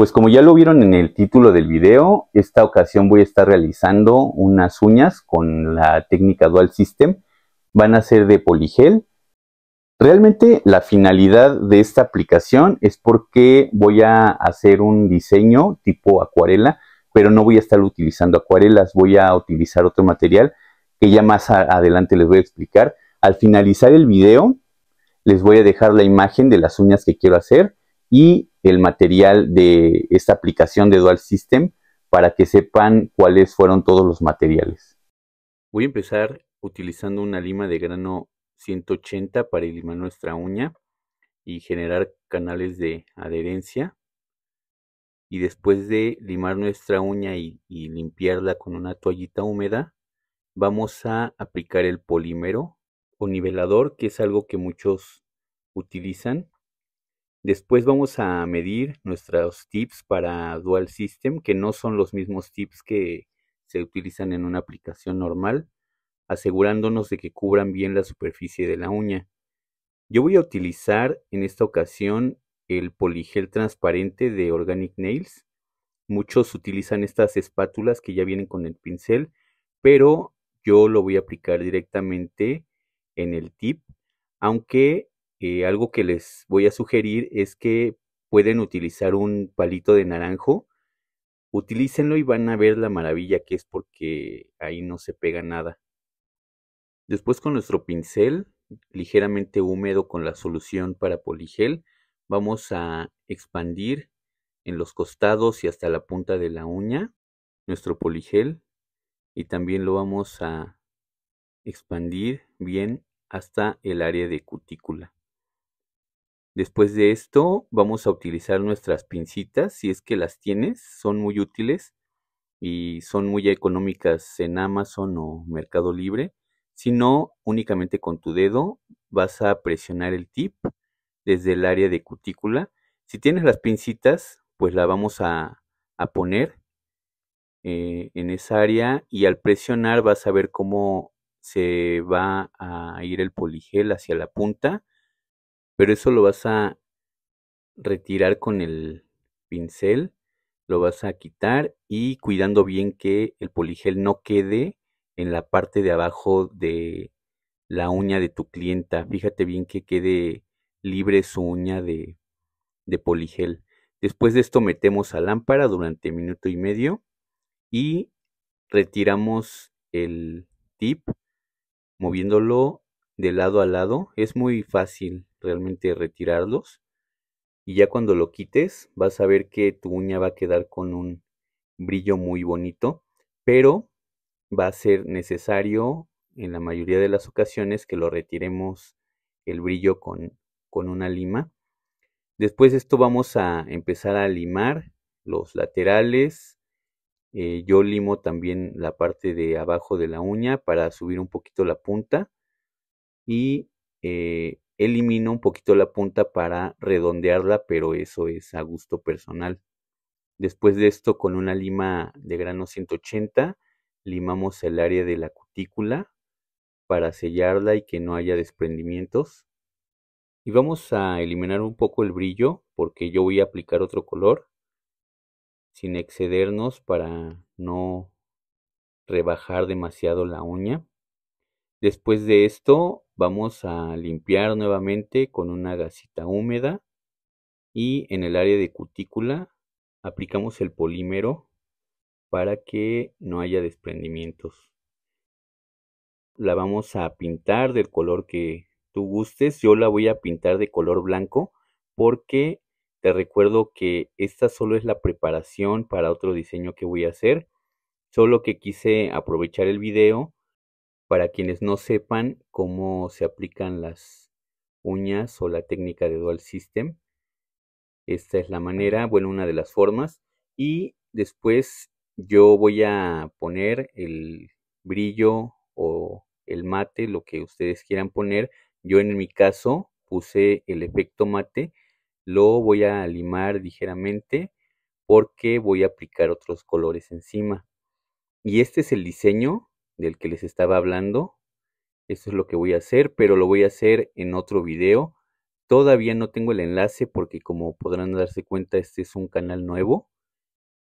Pues como ya lo vieron en el título del video, esta ocasión voy a estar realizando unas uñas con la técnica Dual System. Van a ser de poligel. Realmente la finalidad de esta aplicación es porque voy a hacer un diseño tipo acuarela, pero no voy a estar utilizando acuarelas, voy a utilizar otro material que ya más adelante les voy a explicar. Al finalizar el video, les voy a dejar la imagen de las uñas que quiero hacer y el material de esta aplicación de Dual System para que sepan cuáles fueron todos los materiales. Voy a empezar utilizando una lima de grano 180 para limar nuestra uña y generar canales de adherencia. Y después de limar nuestra uña y, y limpiarla con una toallita húmeda, vamos a aplicar el polímero o nivelador, que es algo que muchos utilizan Después vamos a medir nuestros tips para Dual System, que no son los mismos tips que se utilizan en una aplicación normal, asegurándonos de que cubran bien la superficie de la uña. Yo voy a utilizar en esta ocasión el poligel transparente de Organic Nails. Muchos utilizan estas espátulas que ya vienen con el pincel, pero yo lo voy a aplicar directamente en el tip, aunque eh, algo que les voy a sugerir es que pueden utilizar un palito de naranjo, utilícenlo y van a ver la maravilla que es porque ahí no se pega nada. Después con nuestro pincel ligeramente húmedo con la solución para poligel, vamos a expandir en los costados y hasta la punta de la uña nuestro poligel y también lo vamos a expandir bien hasta el área de cutícula. Después de esto vamos a utilizar nuestras pincitas, si es que las tienes, son muy útiles y son muy económicas en Amazon o Mercado Libre. Si no, únicamente con tu dedo vas a presionar el tip desde el área de cutícula. Si tienes las pincitas, pues la vamos a, poner eh, en esa área y al presionar vas a ver cómo se va a ir el poligel hacia la punta pero eso lo vas a retirar con el pincel, lo vas a quitar y cuidando bien que el poligel no quede en la parte de abajo de la uña de tu clienta. Fíjate bien que quede libre su uña de, poligel. Después de esto metemos a lámpara durante minuto y medio y retiramos el tip moviéndolo de lado a lado. Es muy fácil realmente retirarlos. Y ya cuando lo quites, vas a ver que tu uña va a quedar con un brillo muy bonito, pero va a ser necesario en la mayoría de las ocasiones que lo retiremos el brillo con, con una lima. Después de esto vamos a empezar a limar los laterales. Eh, yo limo también la parte de abajo de la uña para subir un poquito la punta. Y eh, elimino un poquito la punta para redondearla, pero eso es a gusto personal. Después de esto, con una lima de grano 180, limamos el área de la cutícula para sellarla y que no haya desprendimientos. Y vamos a eliminar un poco el brillo porque yo voy a aplicar otro color sin excedernos para no rebajar demasiado la uña. Después de esto Vamos a limpiar nuevamente con una gasita húmeda y en el área de cutícula aplicamos el polímero para que no haya desprendimientos. La vamos a pintar del color que tú gustes. Yo la voy a pintar de color blanco porque te recuerdo que esta solo es la preparación para otro diseño que voy a hacer. Solo que quise aprovechar el video para quienes no sepan cómo se aplican las uñas o la técnica de dual system, esta es la manera, bueno, una de las formas. Y después yo voy a poner el brillo o el mate, lo que ustedes quieran poner. Yo en mi caso puse el efecto mate, lo voy a limar ligeramente porque voy a aplicar otros colores encima. Y este es el diseño del que les estaba hablando. Eso es lo que voy a hacer, pero lo voy a hacer en otro video. Todavía no tengo el enlace porque como podrán darse cuenta, este es un canal nuevo.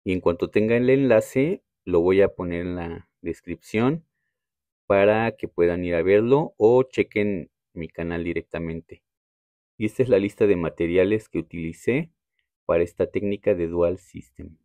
Y en cuanto tenga el enlace, lo voy a poner en la descripción para que puedan ir a verlo o chequen mi canal directamente. Y esta es la lista de materiales que utilicé para esta técnica de Dual System.